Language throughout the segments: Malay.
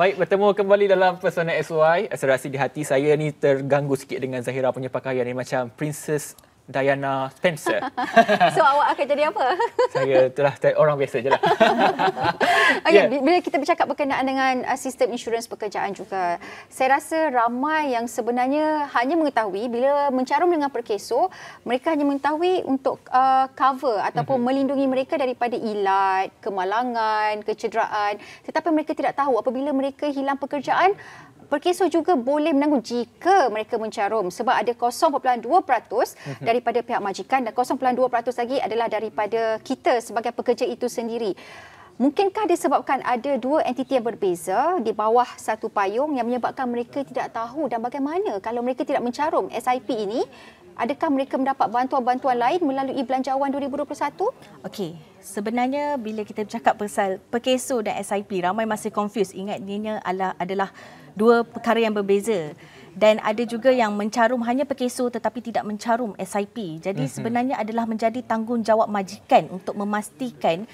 Baik, bertemu kembali dalam Persona SY. Saya di hati saya ni terganggu sikit dengan Zahira punya pakaian ni macam princess Diana Spencer. so awak akan jadi apa? Saya itulah orang biasa je lah. okay, yeah. Bila kita bercakap berkenaan dengan uh, sistem insurans pekerjaan juga, saya rasa ramai yang sebenarnya hanya mengetahui bila mencarum dengan perkeso, mereka hanya mengetahui untuk uh, cover ataupun mm-hmm. melindungi mereka daripada ilat, kemalangan, kecederaan. Tetapi mereka tidak tahu apabila mereka hilang pekerjaan, Perkiso juga boleh menanggung jika mereka mencarum sebab ada 0.2% mhm. daripada pihak majikan dan 0.2% lagi adalah daripada kita sebagai pekerja itu sendiri. Mungkinkah disebabkan ada dua entiti yang berbeza di bawah satu payung yang menyebabkan mereka tidak tahu dan bagaimana kalau mereka tidak mencarum SIP ini adakah mereka mendapat bantuan-bantuan lain melalui belanjawan 2021? Okey, sebenarnya bila kita bercakap pasal Perkeso dan SIP, ramai masih confused. ingat ini adalah dua perkara yang berbeza. Dan ada juga yang mencarum hanya perkeso tetapi tidak mencarum SIP. Jadi mhm. sebenarnya adalah menjadi tanggungjawab majikan untuk memastikan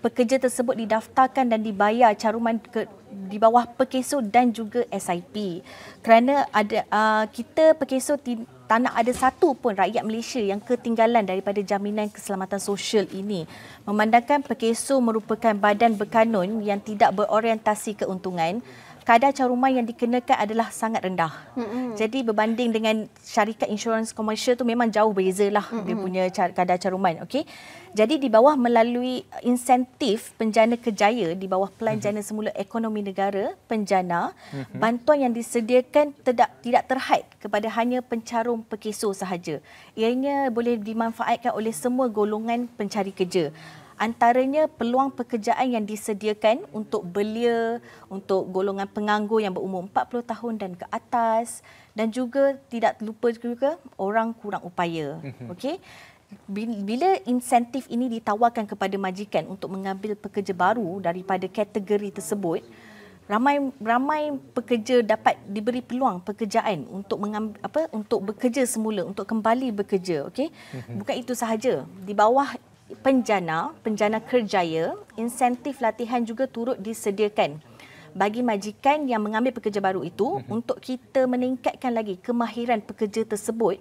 pekerja tersebut didaftarkan dan dibayar caruman ke, di bawah perkeso dan juga SIP. Kerana ada uh, kita perkeso tak nak ada satu pun rakyat Malaysia yang ketinggalan daripada jaminan keselamatan sosial ini. Memandangkan Perkeso merupakan badan berkanun yang tidak berorientasi keuntungan, kadar caruman yang dikenakan adalah sangat rendah. Mm-hmm. Jadi berbanding dengan syarikat insurans komersial tu memang jauh bezalah mm-hmm. dia punya kadar caruman, okey. Jadi di bawah melalui insentif penjana kejaya di bawah pelan mm-hmm. jana semula ekonomi negara penjana, mm-hmm. bantuan yang disediakan tidak tidak terhad kepada hanya pencarum pekeso sahaja. Ianya boleh dimanfaatkan oleh semua golongan pencari kerja antaranya peluang pekerjaan yang disediakan untuk belia, untuk golongan penganggur yang berumur 40 tahun dan ke atas dan juga tidak terlupa juga orang kurang upaya. Mhm. Okey. Bila insentif ini ditawarkan kepada majikan untuk mengambil pekerja baru daripada kategori tersebut, ramai ramai pekerja dapat diberi peluang pekerjaan untuk mengambil, apa untuk bekerja semula untuk kembali bekerja okey mhm. bukan itu sahaja di bawah penjana, penjana kerjaya, insentif latihan juga turut disediakan bagi majikan yang mengambil pekerja baru itu mm-hmm. untuk kita meningkatkan lagi kemahiran pekerja tersebut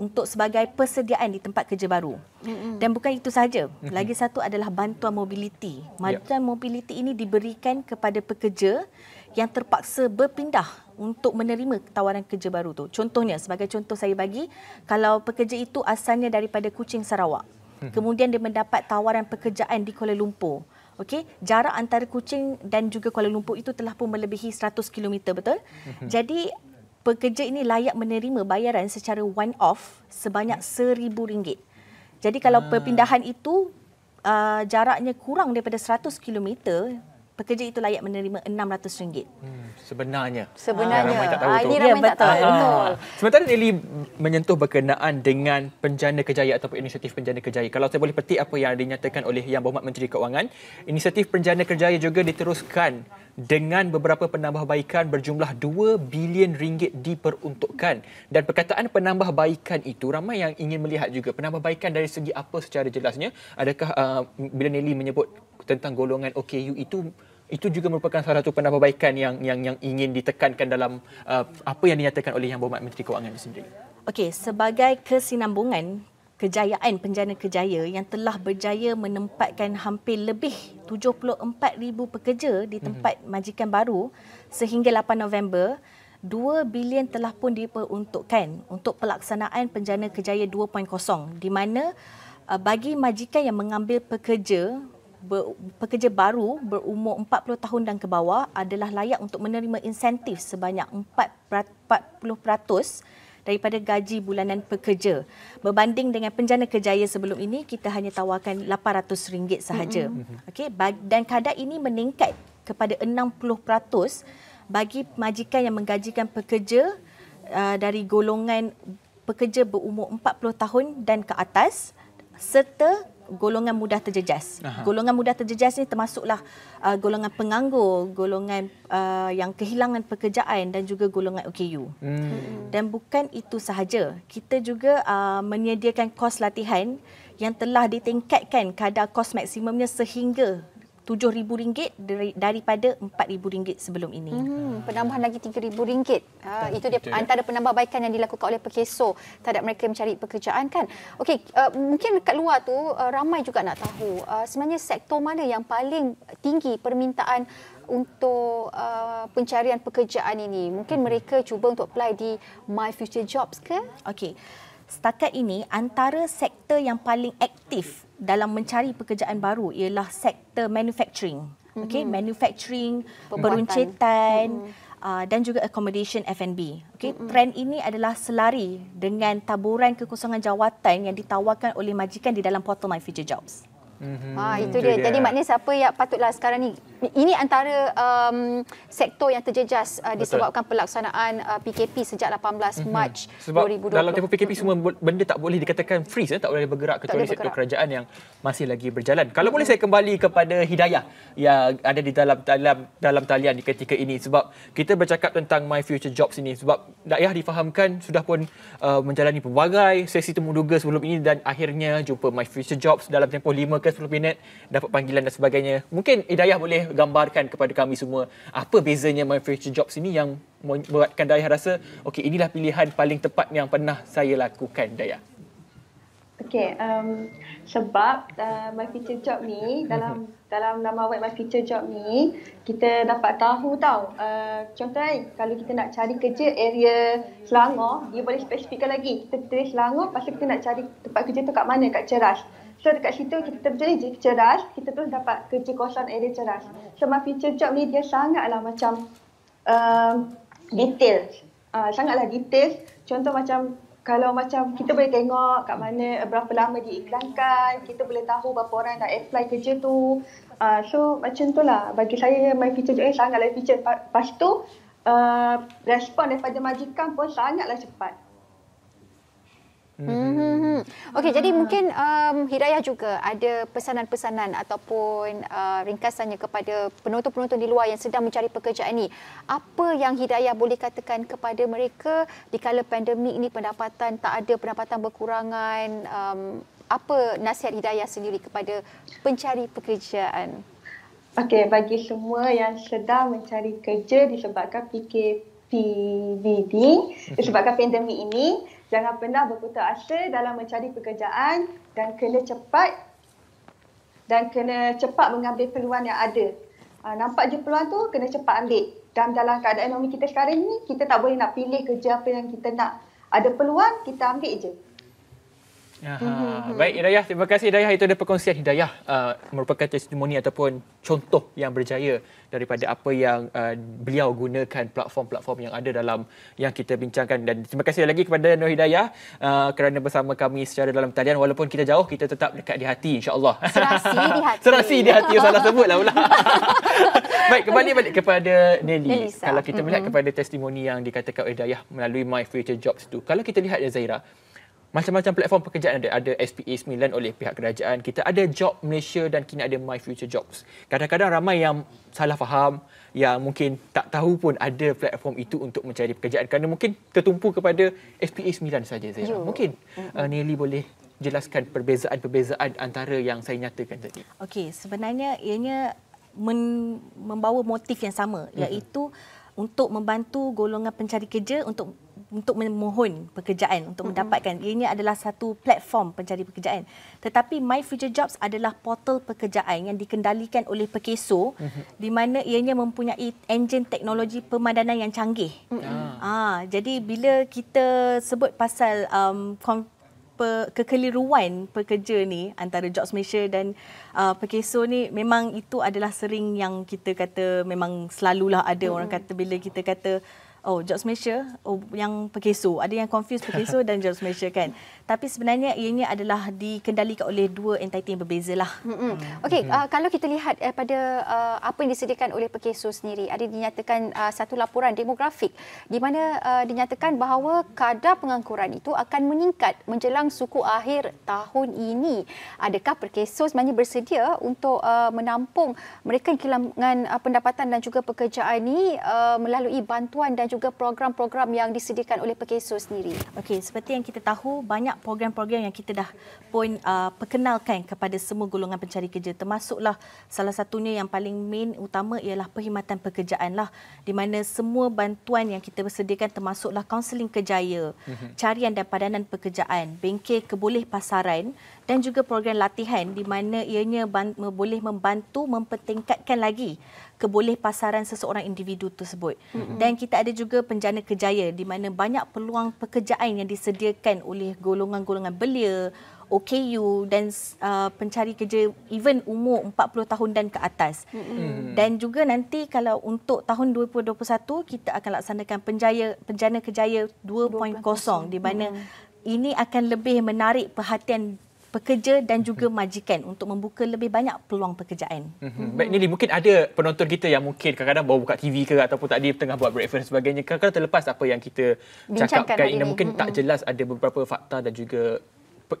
untuk sebagai persediaan di tempat kerja baru. Mm-hmm. Dan bukan itu sahaja. Mm-hmm. Lagi satu adalah bantuan mobiliti. Ya. Bantuan yep. mobiliti ini diberikan kepada pekerja yang terpaksa berpindah untuk menerima tawaran kerja baru tu. Contohnya sebagai contoh saya bagi kalau pekerja itu asalnya daripada Kuching Sarawak. Mhm. Kemudian dia mendapat tawaran pekerjaan di Kuala Lumpur. Okey, jarak antara Kuching dan juga Kuala Lumpur itu telah pun melebihi 100 km betul? Mhm. Jadi pekerja ini layak menerima bayaran secara one off sebanyak RM1000. Jadi kalau ah. perpindahan itu uh, jaraknya kurang daripada 100 km pekerja itu layak menerima RM600. Hmm, sebenarnya. Sebenarnya. Ramai tak tahu ha, ini ramai ya, tak tahu. Betul. Sementara Nelly menyentuh berkenaan dengan penjana kejayaan ataupun inisiatif penjana kejayaan. Kalau saya boleh petik apa yang dinyatakan oleh Yang Berhormat Menteri Keuangan, inisiatif penjana kejayaan juga diteruskan dengan beberapa penambahbaikan berjumlah 2 bilion ringgit diperuntukkan dan perkataan penambahbaikan itu ramai yang ingin melihat juga penambahbaikan dari segi apa secara jelasnya adakah uh, bila Nelly menyebut tentang golongan OKU itu itu juga merupakan salah satu pendapat perbaikan yang yang yang ingin ditekankan dalam uh, apa yang dinyatakan oleh Yang Berhormat Menteri Kewangan itu sendiri. Okey, sebagai kesinambungan kejayaan penjana kejaya yang telah berjaya menempatkan hampir lebih 74,000 pekerja di mhm. tempat majikan baru sehingga 8 November, 2 bilion telah pun diperuntukkan untuk pelaksanaan penjana kejaya 2.0 di mana uh, bagi majikan yang mengambil pekerja ber, pekerja baru berumur 40 tahun dan ke bawah adalah layak untuk menerima insentif sebanyak 40% daripada gaji bulanan pekerja. Berbanding dengan penjana kerjaya sebelum ini, kita hanya tawarkan RM800 sahaja. Okay? Dan kadar ini meningkat kepada 60% bagi majikan yang menggajikan pekerja uh, dari golongan pekerja berumur 40 tahun dan ke atas serta golongan mudah terjejas. Aha. Golongan mudah terjejas ni termasuklah uh, golongan penganggur, golongan uh, yang kehilangan pekerjaan dan juga golongan OKU. Hmm. Dan bukan itu sahaja. Kita juga uh, menyediakan kos latihan yang telah ditingkatkan kadar kos maksimumnya sehingga RM7,000 daripada RM4,000 sebelum ini. Hmm, ah. penambahan lagi RM3,000. Uh, ah, itu dia betul, antara ya? penambahbaikan yang dilakukan oleh Pekeso terhadap mereka mencari pekerjaan kan. Okey, uh, mungkin dekat luar tu uh, ramai juga nak tahu uh, sebenarnya sektor mana yang paling tinggi permintaan untuk uh, pencarian pekerjaan ini. Mungkin hmm. mereka cuba untuk apply di My Future Jobs ke? Okey. Setakat ini antara sektor yang paling aktif dalam mencari pekerjaan baru ialah sektor manufacturing. Mm-hmm. Okay, manufacturing, peruncitan mm-hmm. uh, dan juga accommodation F&B. Okay, mm-hmm. trend ini adalah selari dengan taburan kekosongan jawatan yang ditawarkan oleh majikan di dalam portal My Future Jobs. Mm-hmm. Ha, itu dia. dia. Jadi maknanya siapa yang patutlah sekarang ni. Ini antara um, sektor yang terjejas uh, disebabkan Betul. pelaksanaan uh, PKP sejak 18 mm-hmm. Mac Sebab 2020. dalam tempoh PKP semua benda tak boleh dikatakan freeze. Eh? Tak boleh bergerak ke boleh sektor bergerak. kerajaan yang masih lagi berjalan. Kalau mm-hmm. boleh saya kembali kepada Hidayah yang ada di dalam dalam dalam talian di ketika ini. Sebab kita bercakap tentang My Future Jobs ini. Sebab Dayah difahamkan sudah pun uh, menjalani pelbagai sesi temuduga sebelum ini dan akhirnya jumpa My Future Jobs dalam tempoh 5 ke 10 minit dapat panggilan dan sebagainya. Mungkin Hidayah boleh gambarkan kepada kami semua apa bezanya my future jobs ini yang buatkan Dayah rasa okay inilah pilihan paling tepat yang pernah saya lakukan Dayah. Okay, um, sebab uh, My Future Job ni dalam dalam nama web My Future Job ni kita dapat tahu tau uh, contohnya eh, kalau kita nak cari kerja area Selangor dia boleh spesifikkan lagi kita tulis Selangor pasal kita nak cari tempat kerja tu kat mana kat Ceras So dekat situ kita terjadi je cerah, kita terus dapat kerja kosan area cerah. Sama so, feature job ni dia sangatlah macam uh, detail. Uh, sangatlah detail. Contoh macam kalau macam kita boleh tengok kat mana eh, berapa lama diiklankan, kita boleh tahu berapa orang dah apply kerja tu. Uh, so macam tu lah bagi saya my feature job ni sangatlah feature. Lepas tu uh, respon daripada majikan pun sangatlah cepat. Hmm. Okey, jadi hmm. mungkin um, Hidayah juga ada pesanan-pesanan ataupun uh, ringkasannya kepada penonton-penonton di luar yang sedang mencari pekerjaan ini. Apa yang Hidayah boleh katakan kepada mereka di kala pandemik ini pendapatan tak ada, pendapatan berkurangan? Um, apa nasihat Hidayah sendiri kepada pencari pekerjaan? Okey, bagi semua yang sedang mencari kerja disebabkan PKP PVD disebabkan mhm. pandemik ini jangan pernah berputus asa dalam mencari pekerjaan dan kena cepat dan kena cepat mengambil peluang yang ada. Uh, nampak je peluang tu kena cepat ambil. Dan dalam keadaan ekonomi kita sekarang ni kita tak boleh nak pilih kerja apa yang kita nak. Ada peluang kita ambil je. Aha. Mhm, mhm. Baik Hidayah, terima kasih Hidayah itu adalah perkongsian Hidayah uh, merupakan testimoni ataupun contoh yang berjaya daripada apa yang uh, beliau gunakan platform-platform yang ada dalam yang kita bincangkan dan terima kasih lagi kepada Nur Hidayah uh, kerana bersama kami secara dalam talian walaupun kita jauh kita tetap dekat di hati insyaallah. Serasi di hati. Serasi di hati salah sebut lah pula. Baik kembali balik kepada Nelly. Kalau kita melihat mm-hmm. kepada testimoni yang dikatakan oleh Hidayah melalui My Future Jobs tu. Kalau kita lihat ya Zaira macam-macam platform pekerjaan ada ada SPA 9 oleh pihak kerajaan kita ada job Malaysia dan kini ada my future jobs kadang-kadang ramai yang salah faham yang mungkin tak tahu pun ada platform itu untuk mencari pekerjaan kerana mungkin tertumpu kepada SPA 9 saja saya mungkin uh, Nelly boleh jelaskan perbezaan-perbezaan antara yang saya nyatakan tadi okey sebenarnya ianya membawa motif yang sama iaitu uh-huh. untuk membantu golongan pencari kerja untuk untuk memohon pekerjaan untuk mm-hmm. mendapatkan ini adalah satu platform pencari pekerjaan tetapi my future jobs adalah portal pekerjaan yang dikendalikan oleh pekeso mm-hmm. di mana ianya mempunyai enjin teknologi pemandanan yang canggih mm-hmm. ah. ah jadi bila kita sebut pasal um, kekeliruan pekerja ni antara Jobs Malaysia dan uh, Pekeso ni memang itu adalah sering yang kita kata memang selalulah ada hmm. orang kata bila kita kata oh jobs Malaysia oh, yang perkeso ada yang confuse perkeso dan jobs Malaysia kan tapi sebenarnya ianya adalah dikendalikan oleh dua entiti yang berbeza lah. Mm-hmm. Okey, mm-hmm. uh, kalau kita lihat uh, pada uh, apa yang disediakan oleh Pekeso sendiri, ada dinyatakan uh, satu laporan demografik di mana uh, dinyatakan bahawa kadar pengangkuran itu akan meningkat menjelang suku akhir tahun ini. Adakah Pekeso sebenarnya bersedia untuk uh, menampung mereka yang kehilangan uh, pendapatan dan juga pekerjaan ini uh, melalui bantuan dan juga program-program yang disediakan oleh Pekeso sendiri? Okey, seperti yang kita tahu, banyak program-program yang kita dah pun uh, perkenalkan kepada semua golongan pencari kerja termasuklah salah satunya yang paling main utama ialah perkhidmatan pekerjaan lah di mana semua bantuan yang kita sediakan termasuklah kaunseling kejaya, mhm. carian dan padanan pekerjaan, bengkel keboleh pasaran dan juga program latihan di mana ianya boleh membantu mempertingkatkan lagi keboleh pasaran seseorang individu tersebut. Mm-hmm. Dan kita ada juga penjana kejaya di mana banyak peluang pekerjaan yang disediakan oleh golongan-golongan belia, OKU dan uh, pencari kerja even umur 40 tahun dan ke atas. Mm-hmm. Dan juga nanti kalau untuk tahun 2021 kita akan laksanakan penjaya penjana kejaya 2.0, 2.0. di mana mm. ini akan lebih menarik perhatian pekerja dan juga mhm. majikan untuk membuka lebih banyak peluang pekerjaan. Mm-hmm. Baik Nili, mungkin ada penonton kita yang mungkin kadang-kadang baru buka TV ke ataupun tak tadi tengah buat breakfast sebagainya. Kadang-kadang terlepas apa yang kita Bincangkan cakapkan ini. Mungkin mm-hmm. tak mhm. jelas ada beberapa fakta dan juga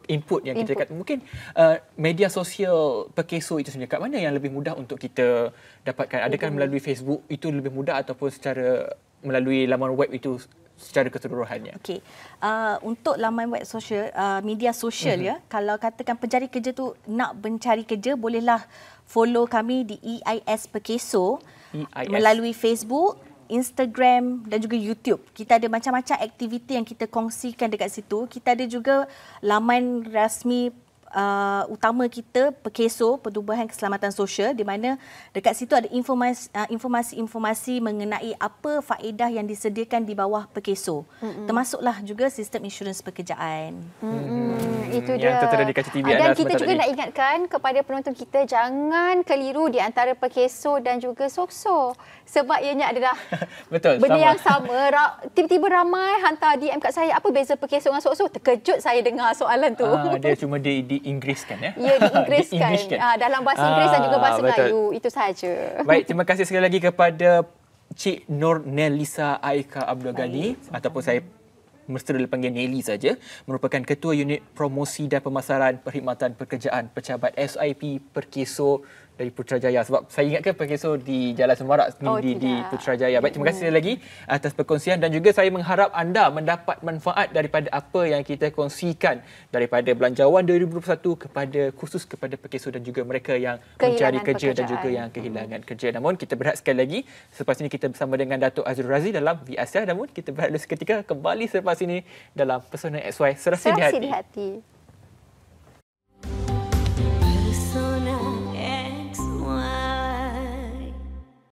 input yang input. kita kata. Mungkin uh, media sosial perkeso itu sebenarnya kat mana yang lebih mudah untuk kita dapatkan? Adakah mm-hmm. melalui Facebook itu lebih mudah ataupun secara melalui laman web itu secara keseluruhannya. Okey. Uh, untuk laman web sosial uh, media sosial mm-hmm. ya, kalau katakan pencari kerja tu nak mencari kerja bolehlah follow kami di EIS Perkeso EIS. melalui Facebook Instagram dan juga YouTube. Kita ada macam-macam aktiviti yang kita kongsikan dekat situ. Kita ada juga laman rasmi uh, utama kita Pekeso Pertubuhan Keselamatan Sosial di mana dekat situ ada informasi uh, informasi-informasi mengenai apa faedah yang disediakan di bawah Pekeso. Mm-hmm. Termasuklah juga sistem insurans pekerjaan. Mm-hmm itu hmm, yang dia. tertera di kaca TV dan kita juga tadi. nak ingatkan kepada penonton kita jangan keliru di antara pekeso dan juga sokso. Sebab ianya adalah Betul, benda sama. yang sama. Ra- tiba-tiba ramai hantar DM kat saya. Apa beza pekeso dengan sokso? Terkejut saya dengar soalan tu. Uh, dia cuma di, di Inggeriskan. kan Ya, ya di Inggeriskan. uh, kan? ah, dalam bahasa Inggeris dan juga ah, bahasa betul. Melayu. Itu sahaja. Baik, terima kasih sekali lagi kepada Cik Nur Nelisa Aika Abdul Ghani. Ataupun saya mesra panggil Nelly saja merupakan ketua unit promosi dan pemasaran perkhidmatan pekerjaan pejabat SIP Perkiso dari Putrajaya sebab saya ingatkan pakai so di Jalan Semarak oh, di di Putrajaya. Baik terima hmm. kasih lagi atas perkongsian dan juga saya mengharap anda mendapat manfaat daripada apa yang kita kongsikan daripada belanjawan 2021 kepada khusus kepada pekerja dan juga mereka yang kehilangan mencari kerja pekerjaan. dan juga yang kehilangan hmm. kerja. Namun kita berehat sekali lagi selepas ini kita bersama dengan Datuk Azrul Razi dalam Asia. namun kita berehat seketika kembali selepas ini dalam Persona XY Serasi, Serasi di Hati. Di hati.